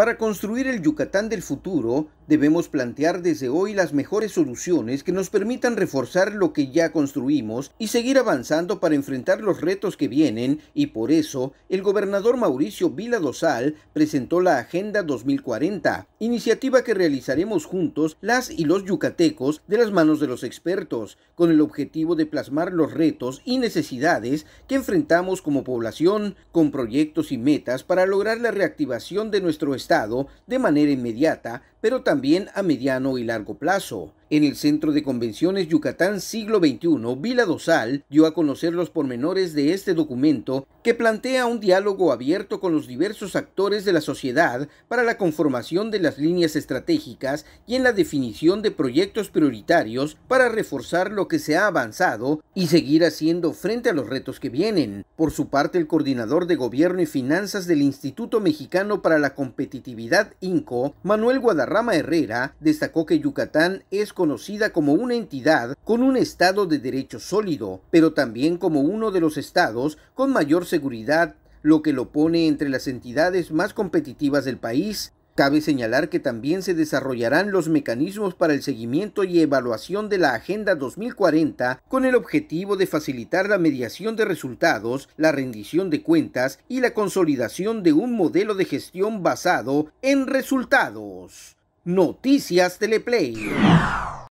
Para construir el Yucatán del futuro, debemos plantear desde hoy las mejores soluciones que nos permitan reforzar lo que ya construimos y seguir avanzando para enfrentar los retos que vienen, y por eso el gobernador Mauricio Vila Dosal presentó la Agenda 2040, iniciativa que realizaremos juntos las y los yucatecos de las manos de los expertos, con el objetivo de plasmar los retos y necesidades que enfrentamos como población, con proyectos y metas para lograr la reactivación de nuestro estado de manera inmediata, pero también a mediano y largo plazo. En el Centro de Convenciones Yucatán Siglo XXI, Vila Dosal dio a conocer los pormenores de este documento que plantea un diálogo abierto con los diversos actores de la sociedad para la conformación de las líneas estratégicas y en la definición de proyectos prioritarios para reforzar lo que se ha avanzado y seguir haciendo frente a los retos que vienen. Por su parte, el coordinador de Gobierno y Finanzas del Instituto Mexicano para la Competitividad INCO, Manuel Guadarrama Herrera, destacó que Yucatán es conocida como una entidad con un Estado de Derecho sólido, pero también como uno de los estados con mayor seguridad, lo que lo pone entre las entidades más competitivas del país Cabe señalar que también se desarrollarán los mecanismos para el seguimiento y evaluación de la Agenda 2040 con el objetivo de facilitar la mediación de resultados, la rendición de cuentas y la consolidación de un modelo de gestión basado en resultados. Noticias Teleplay.